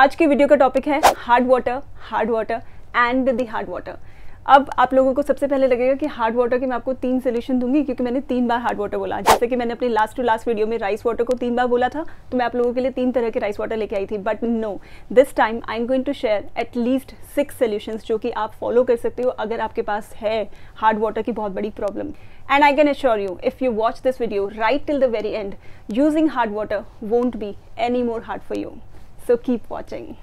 आज की वीडियो का टॉपिक है hard water hard water and the hard water अब आप लोगों को सबसे पहले लगेगा कि हार्ड वाटर के मैं आपको तीन सोल्यूशन दूंगी क्योंकि मैंने तीन बार हार्ड वाटर बोला जैसे कि मैंने अपने लास्ट टू लास्ट वीडियो में राइस वाटर को तीन बार बोला था तो मैं आप लोगों के लिए तीन तरह के राइस वाटर लेके आई थी but no this time I am going to share at least six solution जो कि आप फॉलो कर सकते हो अगर आपके पास है हार्ड वाटर की बहुत बड़ी problem and I can assure you if you watch this video right till the very end using hard water won't be any more hard for you So keep watching.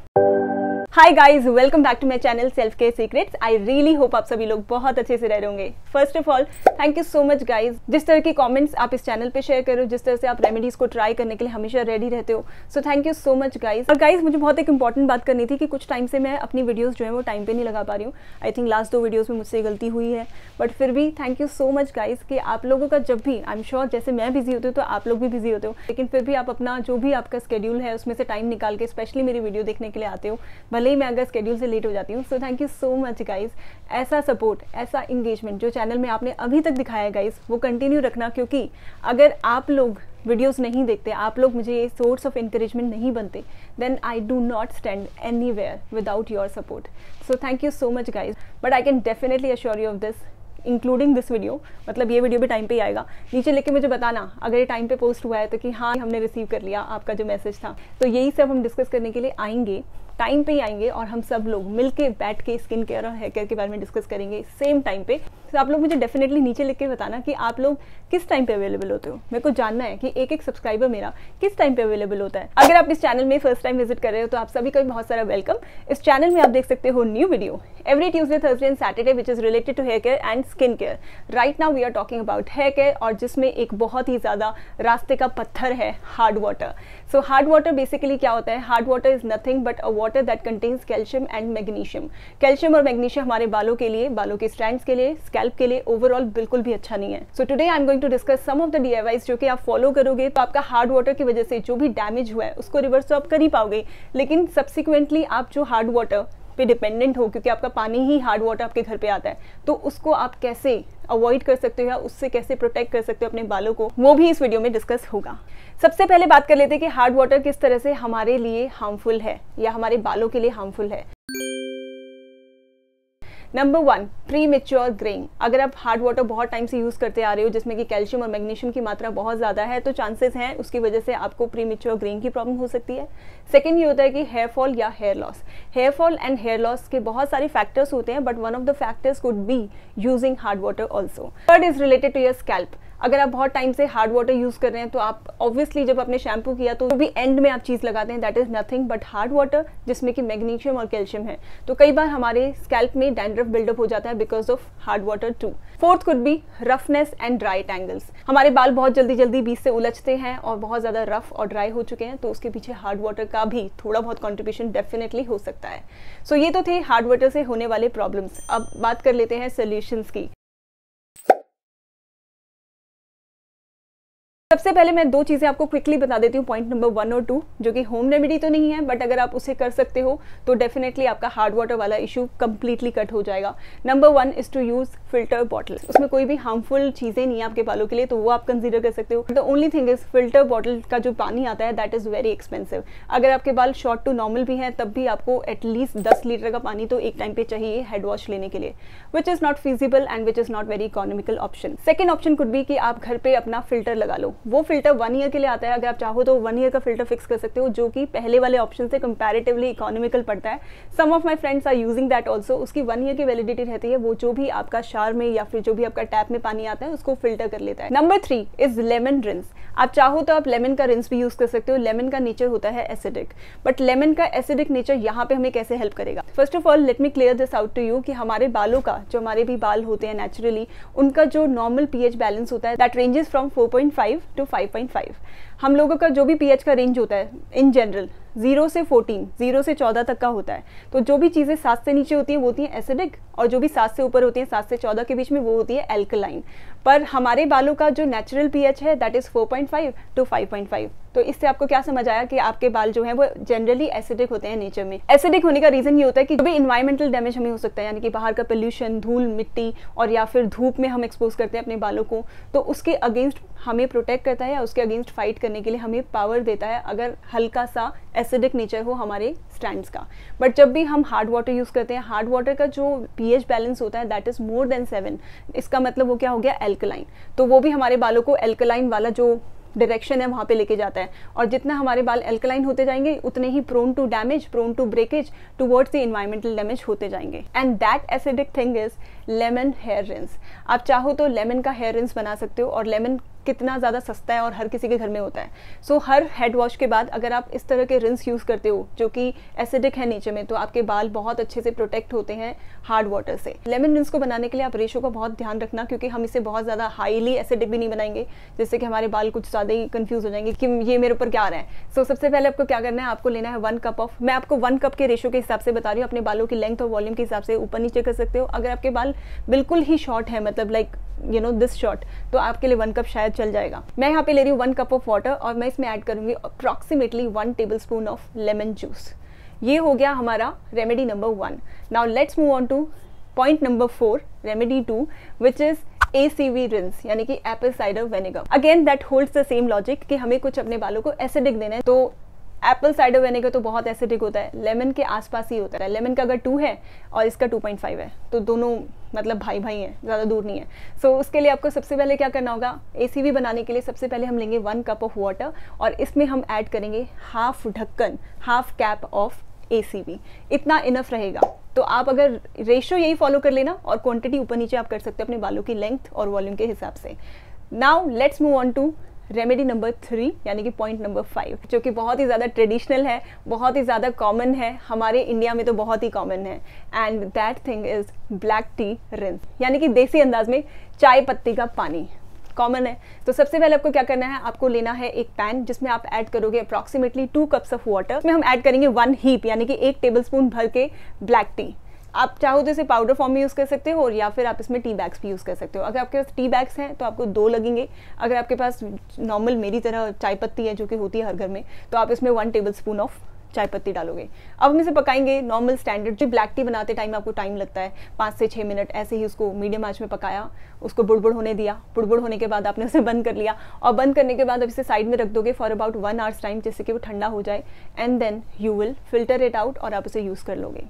Hi guys welcome back to my channel self care secrets I really hope आप सभी लोग बहुत अच्छे से रह रहे होंगे first of all thank you so much guys जिस तरह के कमेंट्स आप इस चैनल पे शेयर करो जिस तरह से आप रेमेडीज को ट्राई करने के लिए हमेशा रेडी रहते हो so thank you so much guys और गाइज मुझे बहुत एक इंपॉर्टेंट बात करनी थी कि कुछ टाइम से मैं अपनी वीडियोज जो है वो टाइम पर नहीं लगा पा रही हूँ आई थिंक लास्ट दो वीडियोज में मुझसे गलती हुई है बट फिर भी thank you so much guys कि आप लोगों का जब भी आई एम श्योर जैसे मैं बिजी होती हूँ तो आप लोग भी बिजी होते हो लेकिन फिर भी आप अपना जो भी आपका स्केड्यूल है उसमें से टाइम निकाल के स्पेशली मेरी वीडियो देखने के लिए आते हो भले ही मैं अगर स्केड्यूल से लेट हो जाती हूँ so thank you so much guys ऐसा सपोर्ट ऐसा इंगेजमेंट जो चैनल में आपने अभी तक दिखाया है गाइज वो कंटिन्यू रखना क्योंकि अगर आप लोग वीडियोस नहीं देखते आप लोग मुझे ये सोर्स ऑफ इंकरेजमेंट नहीं बनते then I do not stand anywhere without your support so thank you so much guys but I can definitely assure you of this including this video मतलब ये वीडियो भी time पे ही आएगा नीचे लेके मुझे बताना अगर ये टाइम पे पोस्ट हुआ है तो कि हाँ हमने रिसीव कर लिया आपका जो मैसेज था तो यही सब हम डिस्कस करने के लिए आएंगे टाइम पे ही आएंगे और हम सब लोग मिलके बैठ के स्किन केयर और हेयर केयर के बारे में डिस्कस करेंगे सेम टाइम पे तो आप लोग मुझे डेफिनेटली नीचे लिख के बताना कि आप लोग किस टाइम पे अवेलेबल होते हो मेरे को जानना है कि एक एक सब्सक्राइबर मेरा किस टाइम पे अवेलेबल होता है अगर आप इस चैनल में फर्स्ट टाइम विजिट कर रहे हो तो आप सभी का बहुत सारा वेलकम इस चैनल में आप देख सकते हो new video every Tuesday Thursday and Saturday which is related to hair care and skin care right now we are talking about hair care और जिसमें एक बहुत ही ज़्यादा रास्ते का पत्थर है hard water so hard water basically क्या होता है hard water is nothing but a water that contains calcium and magnesium calcium और मैग्नीशियम हमारे बालों के लिए बालों के स्ट्रैंड्स के लिए स्कैल्प स्कैल्प के लिए ओवरऑल बिल्कुल भी अच्छा नहीं है so today I am going to discuss some of the DIYs जो कि आप फॉलो करोगे तो आपका हार्ड वाटर की वजह से जो भी डैमेज हुआ है उसको रिवर्स तो आप कर ही पाओगे लेकिन सब्सिक्वेंटली आप जो हार्ड वाटर पे डिपेंडेंट हो क्योंकि आपका पानी ही हार्ड वाटर आपके घर पे आता है तो उसको आप कैसे अवॉइड कर सकते हो या उससे कैसे प्रोटेक्ट कर सकते हो अपने बालों को वो भी इस वीडियो में डिस्कस होगा सबसे पहले बात कर लेते हैं कि हार्ड वाटर किस तरह से हमारे लिए हार्मफुल है या हमारे बालों के लिए हार्मफुल है number one premature greying अगर आप हार्ड वाटर बहुत टाइम से यूज़ करते आ रहे हो जिसमें कि कैल्शियम और मैग्नीशियम की मात्रा बहुत ज़्यादा है तो चांसेस हैं उसकी वजह से आपको प्री मेच्योर ग्रेन की प्रॉब्लम हो सकती है सेकेंड ये होता है कि हेयर फॉल या hair loss hair fall and hair loss के बहुत सारे फैक्टर्स होते हैं but one of the factors could be using hard water also third is related to your scalp अगर आप बहुत टाइम से हार्ड वाटर यूज़ कर रहे हैं तो आप ऑब्वियसली जब आपने शैम्पू किया तो भी एंड में आप चीज़ लगाते हैं that is nothing but hard water जिसमें कि मैग्नीशियम और कैल्शियम है तो कई बार हमारे स्कैल्प में डैंड्रफ बिल्डअप हो जाता है because of hard water two fourth could be roughness and dry tangles हमारे बाल बहुत जल्दी जल्दी बीच से उलझते हैं और बहुत ज़्यादा रफ और ड्राई हो चुके हैं तो उसके पीछे हार्ड वाटर का भी थोड़ा बहुत कॉन्ट्रीब्यूशन डेफिनेटली हो सकता है सो so, ये तो थे हार्ड वाटर से होने वाले प्रॉब्लम्स अब बात कर लेते हैं सोल्यूशंस की सबसे पहले मैं दो चीज़ें आपको क्विकली बता देती हूँ पॉइंट नंबर वन और टू जो कि होम रेमेडी तो नहीं है बट अगर आप उसे कर सकते हो तो डेफिनेटली आपका हार्ड वाटर वाला इशू कम्प्लीटली कट हो जाएगा number one is to use filter bottle उसमें कोई भी हार्मफुल चीज़ें नहीं है आपके बालों के लिए तो वो आप कंसिडर कर सकते हो the only thing is filter bottle का जो पानी आता है दैट इज़ वेरी एक्सपेंसिव अगर आपके बाल शॉर्ट टू नॉर्मल भी हैं तब भी आपको एटलीस्ट दस लीटर का पानी तो एक टाइम पे चाहिए हेड वॉश लेने के लिए which is not feasible and which is not very economical option second option could भी कि आप घर पर अपना फिल्टर लगा लो वो फिल्टर वन ईयर के लिए आता है अगर आप चाहो तो वन ईयर का फिल्टर फिक्स कर सकते हो जो कि पहले वाले ऑप्शन से कंपैरेटिवली इकोनॉमिकल पड़ता है some of my friends are using that also उसकी वन ईयर की वैलिडिटी रहती है वो जो भी आपका शार में या फिर जो भी आपका टैप में पानी आता है उसको फिल्टर कर लेता है number three is lemon rinse आप चाहो तो आप लेमन का रिंस भी यूज कर सकते हो लेमन का नेचर होता है एसिडिक बट लेमन का एसिडिक नेचर यहाँ पे हमें कैसे हेल्प करेगा first of all let me clear this out to you कि हमारे बालों का जो हमारे भी बाल होते हैं नेचुरली उनका जो नॉर्मल पीएच बैलेंस होता है दैट रेंजेस फ्रॉम 4.5 टू 5.5 हम लोगों का जो भी पीएच का रेंज होता है इन जनरल जीरो से 14 जीरो से 14 तक का होता है तो जो भी चीज़ें सात से नीचे होती हैं वो होती हैं एसिडिक और जो भी सात से ऊपर होती हैं सात से 14 के बीच में वो होती है एल्कलाइन पर हमारे बालों का जो नेचुरल पीएच है दैट इज़ 4.5 टू 5.5 तो इससे आपको क्या समझ आया कि आपके बाल जो है वो जनरली एसिडिक होते हैं नेचर में एसिडिक होने का रीजन ये होता है कि जो भी इन्वायरमेंटल डैमेज हमें हो सकता है यानी कि बाहर का पोल्यूशन धूल मिट्टी और या फिर धूप में हम एक्सपोज करते हैं अपने बालों को तो उसके अगेंस्ट हमें प्रोटेक्ट करता है या उसके अगेंस्ट फाइट करने के लिए हमें पावर देता है अगर हल्का सा एसिडिक नेचर हो हमारे स्टैंड का बट जब भी हम हार्ड वाटर यूज़ करते हैं हार्ड वाटर का जो पी बैलेंस होता है that is more than seven इसका मतलब वो क्या हो गया एल्कलाइन तो वो भी हमारे बालों को एल्कलाइन वाला जो डायरेक्शन है वहाँ पे लेके जाता है और जितना हमारे बाल एल्कलाइन होते जाएंगे उतने ही prone to damage prone to breakage toward the environmental damage होते जाएंगे and that acidic thing is lemon hair rinse आप चाहो तो लेमन का हेयर रिंस बना सकते हो और लेमन कितना ज़्यादा सस्ता है और हर किसी के घर में होता है सो so, हर हेड वॉश के बाद अगर आप इस तरह के रिंस यूज़ करते हो जो कि एसिडिक है नीचे में तो आपके बाल बहुत अच्छे से प्रोटेक्ट होते हैं हार्ड वाटर से लेमन रिंस को बनाने के लिए आप रेशो का बहुत ध्यान रखना क्योंकि हम इसे बहुत ज़्यादा हाईली एसिडिक भी नहीं बनाएंगे जिससे कि हमारे बाल कुछ ज़्यादा ही कन्फ्यूज़ हो जाएंगे कि ये मेरे ऊपर क्या आ रहा है सो so, सबसे पहले आपको क्या करना है आपको लेना है वन कप ऑफ मैं आपको वन कप के रेशो के हिसाब से बता रही हूँ अपने बालों की लेंथ और वॉल्यूम के हिसाब से ऊपर नीचे कर सकते हो अगर आपके बाल बिल्कुल ही शॉर्ट है मतलब like you know this shot तो आपके लिए वन कप शायद चल जाएगा मैं यहाँ पे ले रही हूँ वन कप ऑफ वाटर और मैं इसमें ऐड करूँगी approximately one tablespoon of lemon juice ये हो गया हमारा remedy number one now let's move on to point number four remedy two which is A C V rinse यानी कि apple cider vinegar again that holds the same logic कि हमें कुछ अपने बालों को एसिडिक देना है तो एप्पल साइडर वेनेगर तो बहुत एसिडिक होता है लेमन के आसपास ही होता है लेमन का अगर टू है और इसका टू पॉइंट फाइव है तो दोनों मतलब भाई भाई हैं ज़्यादा दूर नहीं है सो so, उसके लिए आपको सबसे पहले क्या करना होगा ए बनाने के लिए सबसे पहले हम लेंगे वन कप ऑफ वाटर और इसमें हम ऐड करेंगे हाफ ढक्कन हाफ कैप ऑफ ए इतना इनफ रहेगा तो आप अगर रेशो यही फॉलो कर लेना और क्वांटिटी ऊपर नीचे आप कर सकते हो अपने बालों की लेंथ और वॉल्यूम के हिसाब से now let's move on to remedy number three यानी कि पॉइंट नंबर फाइव जो कि बहुत ही ज़्यादा ट्रेडिशनल है बहुत ही ज़्यादा कॉमन है हमारे इंडिया में तो बहुत ही कॉमन है and that thing is black tea rinse यानी कि देसी अंदाज में चाय पत्ती का पानी कॉमन है तो सबसे पहले आपको क्या करना है आपको लेना है एक पैन जिसमें आप ऐड करोगे approximately two cups of water में हम ऐड करेंगे वन हीप यानी कि एक टेबल स्पून भर के ब्लैक टी आप चाहो तो इसे पाउडर फॉर्म में यूज़ कर सकते हो और या फिर आप इसमें टी बैग्स भी यूज़ कर सकते हो अगर आपके पास टी बैग्स हैं तो आपको दो लगेंगे अगर आपके पास नॉर्मल मेरी तरह चाय पत्ती है जो कि होती है हर घर में तो आप इसमें वन टेबल स्पून ऑफ चाय पत्ती डालोगे अब हम इसे पकाएंगे नॉर्मल स्टैंडर्ड जो ब्लैक टी बनाते टाइम आपको टाइम लगता है पाँच से छः मिनट ऐसे ही उसको मीडियम आँच में पकाया उसको बुड़बुड़ होने दिया बुड़बुड़ होने के बाद आपने उसे बंद कर लिया और बंद करने के बाद आप इसे साइड में रख दोगे for about one hours time जैसे कि वो ठंडा हो जाए and then you will filter it out और आप उसे यूज़ कर लोगे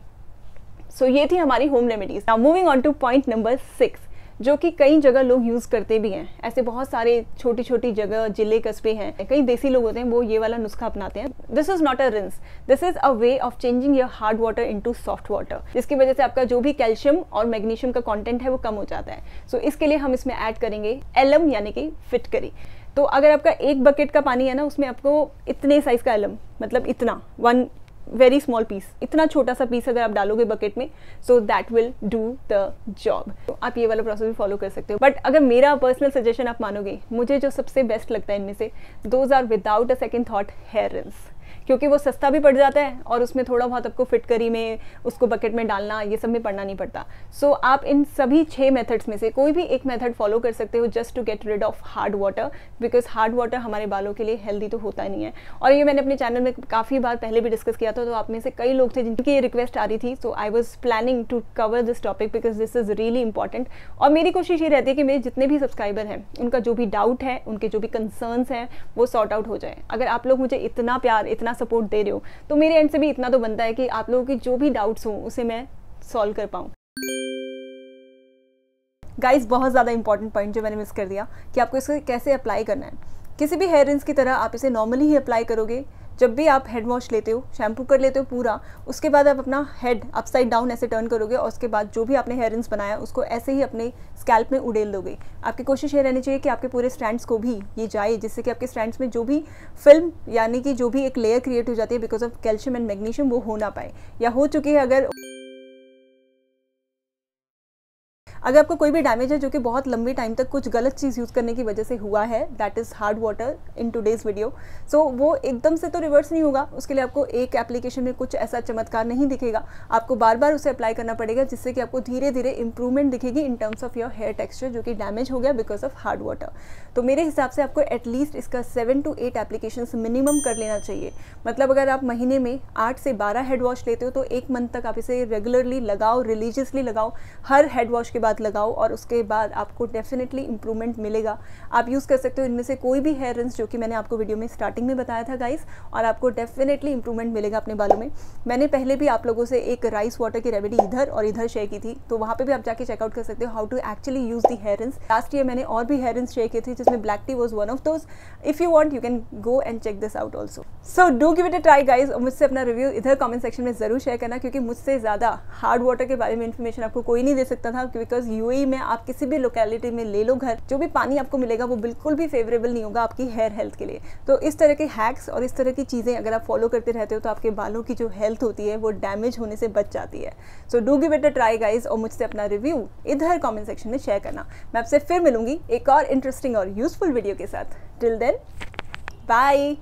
सो so, ये थी हमारी home remedies now moving on to point number six जो कि कई जगह लोग यूज़ करते भी हैं ऐसे बहुत सारे छोटी छोटी जगह जिले कस्बे हैं कई देसी लोग होते हैं वो ये वाला नुस्खा अपनाते हैं this is not a rinse this is a way of changing your hard water into soft water जिसकी वजह से आपका जो भी कैल्शियम और मैग्नीशियम का कॉन्टेंट है वो कम हो जाता है सो so, इसके लिए हम इसमें ऐड करेंगे एलम यानी कि फिट करी तो अगर आपका एक बकेट का पानी है ना उसमें आपको इतने साइज़ का एलम मतलब इतना वन वेरी स्मॉल पीस इतना छोटा सा पीस अगर आप डालोगे बकेट में so that will do the job आप ये वाला प्रोसेस भी फॉलो कर सकते हो बट अगर मेरा पर्सनल सजेशन आप मानोगे मुझे जो सबसे बेस्ट लगता है इनमें से those are without a second thought hair rinse क्योंकि वो सस्ता भी पड़ जाता है और उसमें थोड़ा बहुत आपको फिट करी में उसको बकेट में डालना ये सब में पड़ना नहीं पड़ता सो so, आप इन सभी छः मेथड्स में से कोई भी एक मेथड फॉलो कर सकते हो just to get rid of hard water because hard water हमारे बालों के लिए हेल्दी तो होता नहीं है और ये मैंने अपने चैनल में काफ़ी बार पहले भी डिस्कस किया था तो आप में से कई लोग थे जिनकी ये रिक्वेस्ट आ रही थी so I was planning to cover this topic because this is really important और मेरी कोशिश ये रहती है कि मेरे जितने भी सब्सक्राइबर हैं उनका जो भी डाउट है उनके जो भी कंसर्न्स हैं वो सॉर्ट आउट हो जाए अगर आप लोग मुझे इतना प्यार इतना इतना सपोर्ट दे रहे हो तो मेरे एंड से भी इतना तो बनता है कि आप लोगों के जो भी डाउट्स हों उसे मैं सॉल्व कर पाऊँ गाइस बहुत ज़्यादा इंपॉर्टेंट पॉइंट जो मैंने मिस कर दिया कि आपको इसको कैसे अप्लाई करना है किसी भी हेयर रिंग्स की तरह आप इसे नॉर्मली ही अप्लाई करोगे जब भी आप हेड वॉश लेते हो शैम्पू कर लेते हो पूरा उसके बाद आप अपना हेड अपसाइड डाउन ऐसे टर्न करोगे और उसके बाद जो भी आपने हेयर रिंग्स बनाया उसको ऐसे ही अपने स्कैल्प में उड़ेल दोगे आपकी कोशिश ये रहनी चाहिए कि आपके पूरे स्ट्रैंड्स को भी ये जाए जिससे कि आपके स्ट्रैंड्स में जो भी फिल्म यानी कि जो भी एक लेयर क्रिएट हो जाती है because of calcium and magnesium वो हो ना पाए या हो चुकी है अगर अगर आपको कोई भी डैमेज है जो कि बहुत लंबी टाइम तक कुछ गलत चीज़ यूज़ करने की वजह से हुआ है that is hard water in today's video so वो एकदम से तो रिवर्स नहीं होगा उसके लिए आपको एक एप्लीकेशन में कुछ ऐसा चमत्कार नहीं दिखेगा आपको बार बार उसे अप्लाई करना पड़ेगा जिससे कि आपको धीरे धीरे इंप्रूवमेंट दिखेगी in terms of your hair texture जो कि डैमेज हो गया बिकॉज ऑफ हार्ड वाटर तो मेरे हिसाब से आपको एटलीस्ट इसका seven to eight application minimum कर लेना चाहिए मतलब अगर आप महीने में आठ से बारह हेड वॉश लेते हो तो एक मंथ तक आप इसे रेगुलरली लगाओ रिलीजियसली लगाओ हर हेड वॉश के बाद साथ लगाओ और उसके बाद आपको डेफिनेटली इंप्रूवमेंट मिलेगा आप यूज़ कर सकते हो इनमें से कोई भी हेयर रिंस जो कि मैंने आपको वीडियो में स्टार्टिंग में बताया था गाइस और आपको डेफिनेटली इंप्रूवमेंट मिलेगा अपने बालों में मैंने पहले भी आप लोगों से एक राइस वाटर की रेमेडी इधर और इधर शेयर की थी तो वहाँ पर भी आप जाके चेकआउट कर सकते हो how to actually use the hair rinse last year मैंने और भी हेयर रिंस शेयर की थी जिसमें black tea was one of those if you want you can go and check this out also so do give it a try guys और मुझसे अपना review इधर कॉमेंट सेक्शन में ज़रूर शेयर करना क्योंकि मुझसे ज़्यादा हार्ड वाटर के बारे में इन्फॉर्मेशन आपको कोई नहीं दे सकता था बिकॉज बिकॉज यू e में आप किसी भी लोकेलिटी में ले लो घर जो भी पानी आपको मिलेगा वो बिल्कुल भी फेवरेबल नहीं होगा आपकी हेयर हेल्थ के लिए तो इस तरह के हैक्स और इस तरह की चीज़ें अगर आप फॉलो करते रहते हो तो आपके बालों की जो हेल्थ होती है वो डैमेज होने से बच जाती है so do give it a try guys और मुझसे अपना रिव्यू इधर कॉमेंट सेक्शन में शेयर करना मैं आपसे फिर मिलूंगी एक और इंटरेस्टिंग और यूजफुल वीडियो के साथ टिल देन बाय